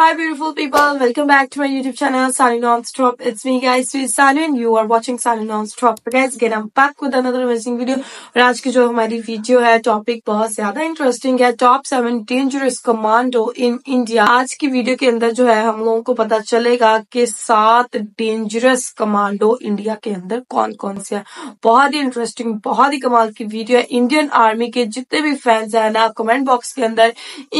Hi beautiful people, welcome back to my YouTube channel Sanu Nonstop. It's me guys, it's Sanu and you are watching Sanu Nonstop. Guys, again I'm back with another amazing video. और आज की जो हमारी video है topic बहुत ज्यादा interesting है top seven dangerous commando in India आज की वीडियो के अंदर जो है हम लोगों को पता चलेगा कि सात डेंजरस कमांडो इंडिया के अंदर कौन कौन से है बहुत ही इंटरेस्टिंग बहुत ही कमाल की वीडियो है इंडियन आर्मी के जितने भी फैंस है ना कमेंट बॉक्स के अंदर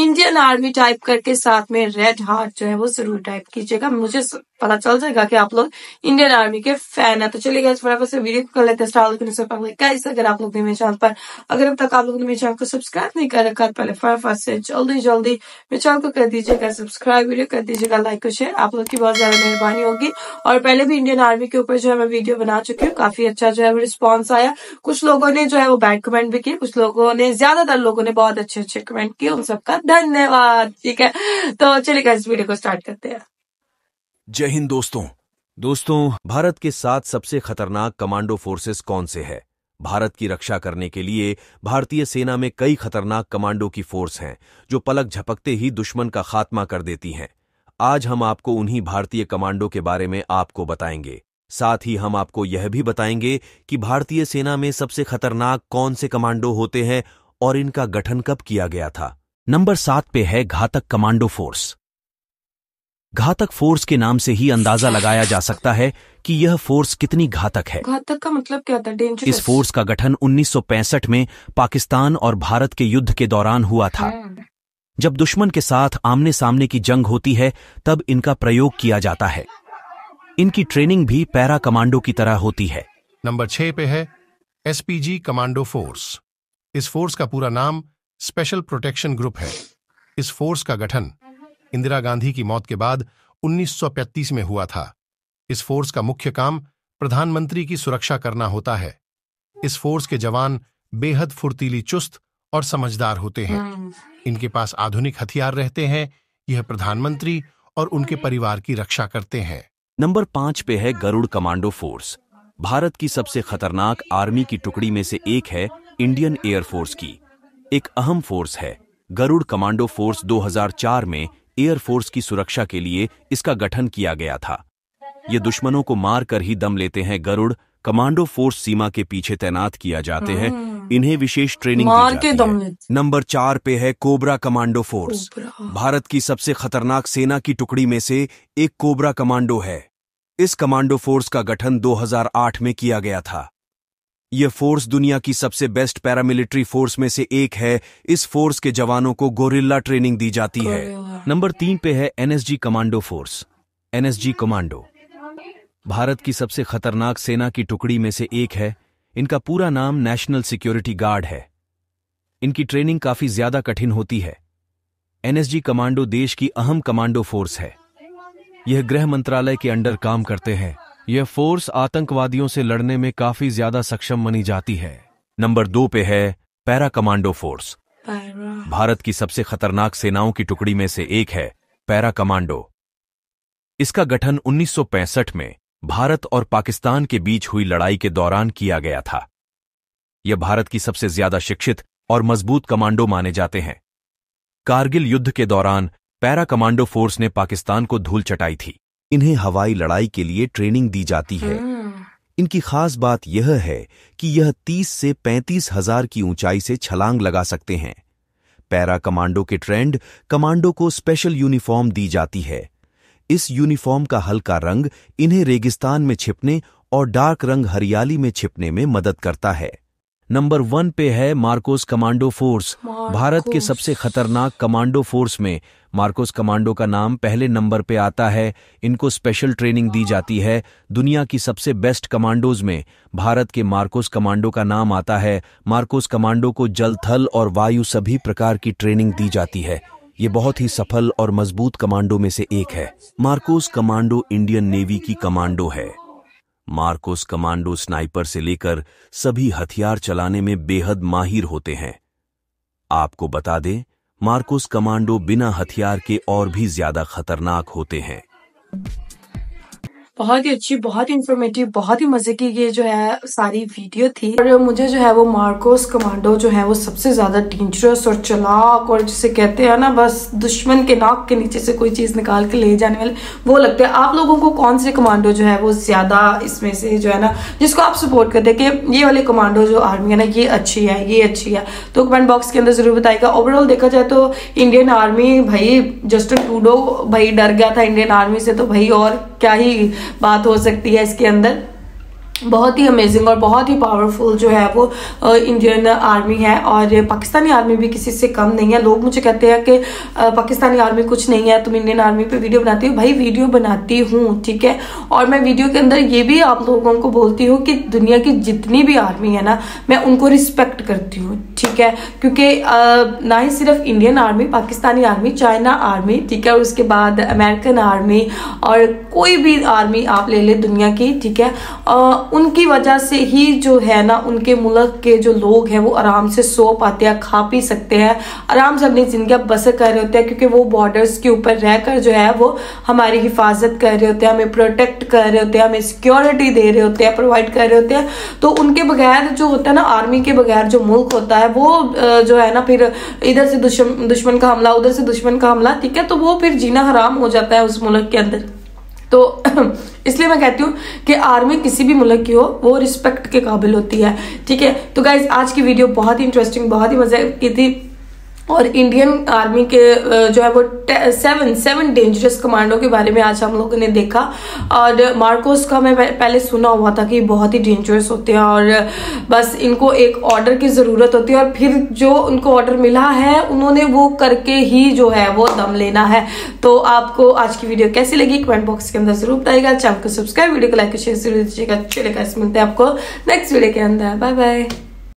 इंडियन आर्मी टाइप करके साथ में रेड हार्ट जो है वो जरूर टाइप कीजिएगा मुझे पता चल जाएगा कि आप लोग इंडियन आर्मी के फैन है तो चलिए गैस फटाफट से वीडियो कर लेते हैं गाइस अगर आप लोग ने मेरे चैनल पर अगर अब तक आप लोगों ने मेरे चैनल को सब्सक्राइब नहीं कर रखा पहले फटाफट से जल्दी जल्दी मेरे चैनल को कर दीजिएगा सब्सक्राइब वीडियो कर दीजिएगा लाइक और शेयर आप लोग की बहुत ज्यादा मेहरबानी होगी और पहले भी इंडियन आर्मी के ऊपर जो है मैं वीडियो बना चुकी हूँ काफी अच्छा जो है रिस्पॉन्स आया कुछ लोगों ने जो है वो बैड कमेंट भी किए कुछ लोगों ने ज्यादातर लोगों ने बहुत अच्छे अच्छे कमेंट किए उन सबका धन्यवाद ठीक है तो चलिए इस वीडियो को स्टार्ट करते हैं जय हिंद दोस्तों दोस्तों भारत के साथ सबसे खतरनाक कमांडो फोर्सेस कौन से है भारत की रक्षा करने के लिए भारतीय सेना में कई खतरनाक कमांडो की फोर्स हैं जो पलक झपकते ही दुश्मन का खात्मा कर देती हैं आज हम आपको उन्हीं भारतीय कमांडो के बारे में आपको बताएंगे साथ ही हम आपको यह भी बताएंगे कि भारतीय सेना में सबसे खतरनाक कौन से कमांडो होते हैं और इनका गठन कब किया गया था नंबर सात पे है घातक कमांडो फोर्स घातक फोर्स के नाम से ही अंदाजा लगाया जा सकता है कि यह फोर्स कितनी घातक है घातक का मतलब क्या था डेंजरस इस फोर्स का गठन 1965 में पाकिस्तान और भारत के युद्ध के दौरान हुआ था हाँ। जब दुश्मन के साथ आमने सामने की जंग होती है तब इनका प्रयोग किया जाता है इनकी ट्रेनिंग भी पैरा कमांडो की तरह होती है नंबर छह पे है एसपीजी कमांडो फोर्स इस फोर्स का पूरा नाम स्पेशल प्रोटेक्शन ग्रुप है इस फोर्स का गठन इंदिरा गांधी की मौत के बाद 1935 में हुआ था इस फोर्स का मुख्य काम प्रधानमंत्री की सुरक्षा करना होता है इस फोर्स के जवान बेहद फुर्तीली चुस्त और समझदार होते हैं हम्म। इनके पास आधुनिक हथियार रहते हैं यह प्रधानमंत्री और उनके परिवार की रक्षा करते हैं नंबर पांच पे है गरुड़ कमांडो फोर्स भारत की सबसे खतरनाक आर्मी की टुकड़ी में से एक है इंडियन एयरफोर्स की एक अहम फोर्स है गरुड़ कमांडो फोर्स 2004 में एयरफोर्स की सुरक्षा के लिए इसका गठन किया गया था ये दुश्मनों को मार कर ही दम लेते हैं गरुड़ कमांडो फोर्स सीमा के पीछे तैनात किया जाते हैं हम्म। इन्हें विशेष ट्रेनिंग दी जाती है। नंबर चार पे है कोबरा कमांडो फोर्स भारत की सबसे खतरनाक सेना की टुकड़ी में से एक कोबरा कमांडो है इस कमांडो फोर्स का गठन 2008 में किया गया था यह फोर्स दुनिया की सबसे बेस्ट पैरामिलिट्री फोर्स में से एक है इस फोर्स के जवानों को गोरिल्ला ट्रेनिंग दी जाती है नंबर तीन पे है NSG commando force NSG commando Bharat की सबसे खतरनाक सेना की टुकड़ी में से एक है इनका पूरा नाम नेशनल सिक्योरिटी गार्ड है इनकी ट्रेनिंग काफी ज्यादा कठिन होती है एनएसजी कमांडो देश की अहम कमांडो फोर्स है यह गृह मंत्रालय के अंडर काम करते हैं यह फोर्स आतंकवादियों से लड़ने में काफी ज्यादा सक्षम मनी जाती है नंबर दो पे है पैरा कमांडो फोर्स भारत की सबसे खतरनाक सेनाओं की टुकड़ी में से एक है पैरा कमांडो इसका गठन 1965 में भारत और पाकिस्तान के बीच हुई लड़ाई के दौरान किया गया था यह भारत की सबसे ज्यादा शिक्षित और मजबूत कमांडो माने जाते हैं कारगिल युद्ध के दौरान पैरा कमांडो फोर्स ने पाकिस्तान को धूल चटाई थी इन्हें हवाई लड़ाई के लिए ट्रेनिंग दी जाती है हम्म। इनकी खास बात यह है कि यह 30 से पैंतीस हजार की ऊंचाई से छलांग लगा सकते हैं पैरा कमांडो के ट्रेंड कमांडो को स्पेशल यूनिफॉर्म दी जाती है इस यूनिफॉर्म का हल्का रंग इन्हें रेगिस्तान में छिपने और डार्क रंग हरियाली में छिपने में मदद करता है नंबर वन पे है मार्कोस कमांडो फोर्स भारत के सबसे खतरनाक कमांडो फोर्स में मार्कोस कमांडो का नाम पहले नंबर पे आता है इनको स्पेशल ट्रेनिंग दी जाती है दुनिया की सबसे बेस्ट कमांडोज में भारत के मार्कोस कमांडो का नाम आता है मार्कोस कमांडो को जल थल और वायु सभी प्रकार की ट्रेनिंग दी जाती है ये बहुत ही सफल और मजबूत कमांडो में से एक है मार्कोस कमांडो इंडियन नेवी की कमांडो है मार्कोस कमांडो स्नाइपर से लेकर सभी हथियार चलाने में बेहद माहिर होते हैं आपको बता दें मार्कोस कमांडो बिना हथियार के और भी ज्यादा खतरनाक होते हैं बहुत ही अच्छी बहुत ही इंफॉर्मेटिव बहुत ही मजे की ये जो है सारी वीडियो थी और मुझे जो है वो मार्कोस कमांडो जो है वो सबसे ज्यादा डेंजरस और चलाक और जिसे कहते हैं ना बस दुश्मन के नाक के नीचे से कोई चीज निकाल के ले जाने वाले वो लगते हैं आप लोगों को कौन से कमांडो जो है वो ज्यादा इसमें से जो है ना जिसको आप सपोर्ट करते कि ये वाले कमांडो जो आर्मी है ना ये अच्छी है ये अच्छी है तो कमेंट बॉक्स के अंदर जरूर बताएगा ओवरऑल देखा जाए तो इंडियन आर्मी भाई जस्टिन टूडो भाई डर गया था इंडियन आर्मी से तो भाई और क्या ही बात हो सकती है इसके अंदर बहुत ही अमेजिंग और बहुत ही पावरफुल जो है वो इंडियन आर्मी है और पाकिस्तानी आर्मी भी किसी से कम नहीं है लोग मुझे कहते हैं कि पाकिस्तानी आर्मी कुछ नहीं है तुम इंडियन आर्मी पे वीडियो बनाती हो भाई वीडियो बनाती हूँ ठीक है और मैं वीडियो के अंदर ये भी आप लोगों को बोलती हूँ कि दुनिया की जितनी भी आर्मी है ना मैं उनको रिस्पेक्ट करती हूँ ठीक है क्योंकि ना ही सिर्फ Indian army Pakistani army China army ठीक है उसके बाद अमेरिकन आर्मी और कोई भी आर्मी आप ले लें दुनिया की ठीक है उनकी वजह से ही जो है ना उनके मुल्क के जो लोग हैं वो आराम से सो पाते हैं खा पी सकते हैं आराम से अपनी ज़िंदगी बसर कर रहे होते हैं क्योंकि वो बॉर्डर्स के ऊपर रहकर जो है वो हमारी हिफाजत कर रहे होते हैं हमें प्रोटेक्ट कर रहे होते हैं हमें सिक्योरिटी दे रहे होते हैं प्रोवाइड कर रहे होते हैं तो उनके बगैर जो होता है ना आर्मी के बगैर जो मुल्क होता है वो जो है ना फिर इधर से दुश्मन दुश्मन का हमला उधर से दुश्मन का हमला ठीक है तो वो फिर जीना हराम हो जाता है उस मुल्क के अंदर तो इसलिए मैं कहती हूँ कि आर्मी किसी भी मुल्क की हो वो रिस्पेक्ट के काबिल होती है ठीक है तो गाइज आज की वीडियो बहुत ही इंटरेस्टिंग बहुत ही मजे की थी और इंडियन आर्मी के जो है वो सेवन सेवन डेंजरस कमांडो के बारे में आज हम लोगों ने देखा और मार्कोस का मैं पहले सुना हुआ था कि बहुत ही डेंजरस होते हैं और बस इनको एक ऑर्डर की ज़रूरत होती है और फिर जो उनको ऑर्डर मिला है उन्होंने वो करके ही जो है वो दम लेना है तो आपको आज की वीडियो कैसी लगी कमेंट बॉक्स के अंदर जरूर बताएगा चैनल को सब्सक्राइब वीडियो को लाइक शेयर जरूर दीजिएगा चलेगा मिलते हैं आपको नेक्स्ट वीडियो के अंदर बाय बाय